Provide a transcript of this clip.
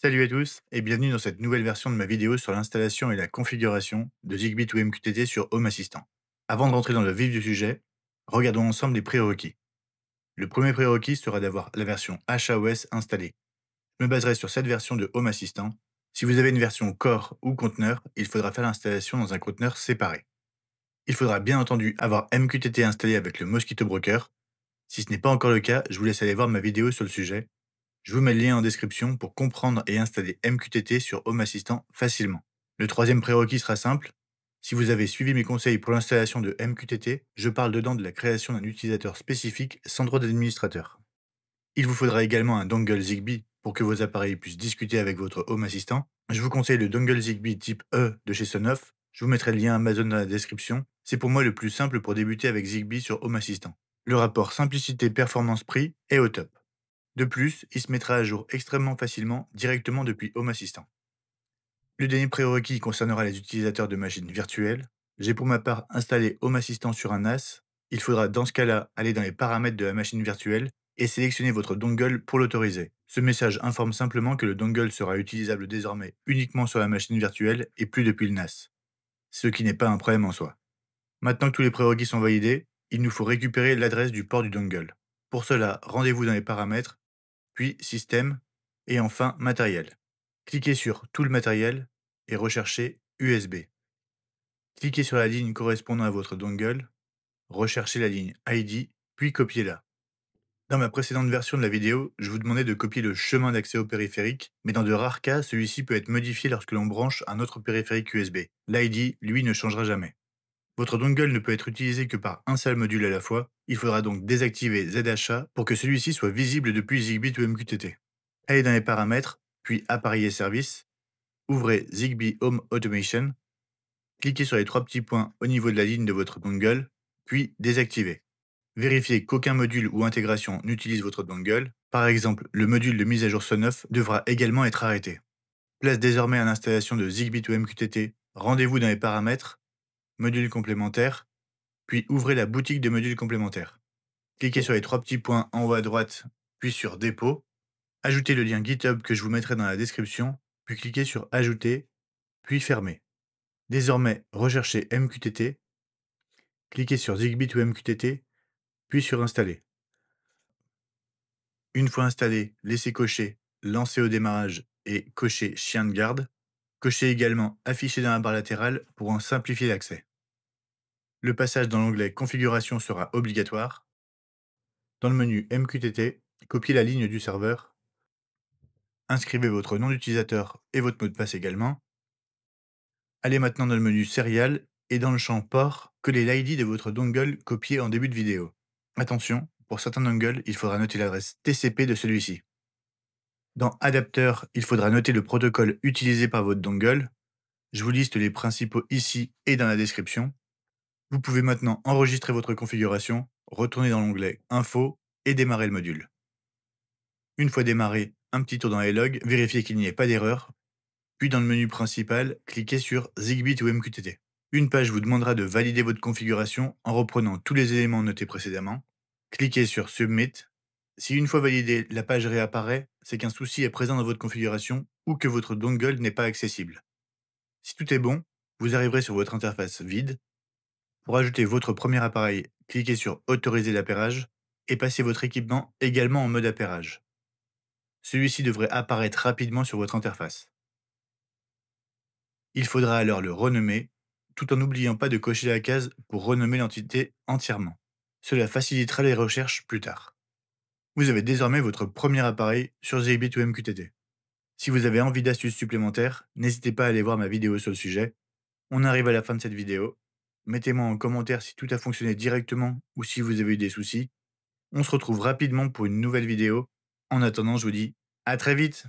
Salut à tous et bienvenue dans cette nouvelle version de ma vidéo sur l'installation et la configuration de Zigbee ou MQTT sur Home Assistant. Avant de rentrer dans le vif du sujet, regardons ensemble les prérequis. Le premier prérequis sera d'avoir la version HAOS installée. Je me baserai sur cette version de Home Assistant. Si vous avez une version Core ou conteneur, il faudra faire l'installation dans un conteneur séparé. Il faudra bien entendu avoir MQTT installé avec le Mosquito Broker. Si ce n'est pas encore le cas, je vous laisse aller voir ma vidéo sur le sujet je vous mets le lien en description pour comprendre et installer MQTT sur Home Assistant facilement. Le troisième prérequis sera simple. Si vous avez suivi mes conseils pour l'installation de MQTT, je parle dedans de la création d'un utilisateur spécifique sans droit d'administrateur. Il vous faudra également un dongle Zigbee pour que vos appareils puissent discuter avec votre Home Assistant. Je vous conseille le dongle Zigbee type E de chez Sonoff. Je vous mettrai le lien Amazon dans la description. C'est pour moi le plus simple pour débuter avec Zigbee sur Home Assistant. Le rapport simplicité-performance-prix est au top. De plus, il se mettra à jour extrêmement facilement directement depuis Home Assistant. Le dernier prérequis concernera les utilisateurs de machines virtuelles. J'ai pour ma part installé Home Assistant sur un NAS. Il faudra dans ce cas-là aller dans les paramètres de la machine virtuelle et sélectionner votre dongle pour l'autoriser. Ce message informe simplement que le dongle sera utilisable désormais uniquement sur la machine virtuelle et plus depuis le NAS. Ce qui n'est pas un problème en soi. Maintenant que tous les prérequis sont validés, il nous faut récupérer l'adresse du port du dongle. Pour cela, rendez-vous dans les paramètres puis Système et enfin Matériel. Cliquez sur Tout le matériel et recherchez USB. Cliquez sur la ligne correspondant à votre dongle, recherchez la ligne ID, puis copiez-la. Dans ma précédente version de la vidéo, je vous demandais de copier le chemin d'accès au périphérique, mais dans de rares cas, celui-ci peut être modifié lorsque l'on branche un autre périphérique USB. L'ID, lui, ne changera jamais. Votre dongle ne peut être utilisé que par un seul module à la fois, il faudra donc désactiver ZHA pour que celui-ci soit visible depuis Zigbee to MQTT. Allez dans les paramètres, puis Appareil et services, ouvrez Zigbee Home Automation, cliquez sur les trois petits points au niveau de la ligne de votre dongle, puis désactivez. Vérifiez qu'aucun module ou intégration n'utilise votre dongle. Par exemple, le module de mise à jour SON9 devra également être arrêté. Place désormais à l'installation de Zigbee to MQTT. Rendez-vous dans les paramètres, module complémentaire, puis ouvrez la boutique de modules complémentaires. Cliquez sur les trois petits points en haut à droite, puis sur Dépôt. Ajoutez le lien GitHub que je vous mettrai dans la description, puis cliquez sur Ajouter, puis Fermer. Désormais, recherchez MQTT, cliquez sur Zigbee ou MQTT, puis sur Installer. Une fois installé, laissez cocher Lancer au démarrage et cocher Chien de garde. Cochez également Afficher dans la barre latérale pour en simplifier l'accès le passage dans l'onglet Configuration sera obligatoire. Dans le menu MQTT, copiez la ligne du serveur. Inscrivez votre nom d'utilisateur et votre mot de passe également. Allez maintenant dans le menu Serial et dans le champ Port, collez l'ID de votre dongle copié en début de vidéo. Attention, pour certains dongles, il faudra noter l'adresse TCP de celui-ci. Dans Adapteur, il faudra noter le protocole utilisé par votre dongle. Je vous liste les principaux ici et dans la description. Vous pouvez maintenant enregistrer votre configuration, retourner dans l'onglet Info et démarrer le module. Une fois démarré, un petit tour dans les vérifiez qu'il n'y ait pas d'erreur, puis dans le menu principal, cliquez sur Zigbee ou MQTT. Une page vous demandera de valider votre configuration en reprenant tous les éléments notés précédemment. Cliquez sur Submit. Si une fois validée, la page réapparaît, c'est qu'un souci est présent dans votre configuration ou que votre dongle n'est pas accessible. Si tout est bon, vous arriverez sur votre interface vide pour ajouter votre premier appareil, cliquez sur Autoriser l'appairage et passez votre équipement également en mode appairage. Celui-ci devrait apparaître rapidement sur votre interface. Il faudra alors le renommer, tout en n'oubliant pas de cocher la case pour renommer l'entité entièrement. Cela facilitera les recherches plus tard. Vous avez désormais votre premier appareil sur Zebit ou MQTT. Si vous avez envie d'astuces supplémentaires, n'hésitez pas à aller voir ma vidéo sur le sujet. On arrive à la fin de cette vidéo, Mettez-moi en commentaire si tout a fonctionné directement ou si vous avez eu des soucis. On se retrouve rapidement pour une nouvelle vidéo. En attendant, je vous dis à très vite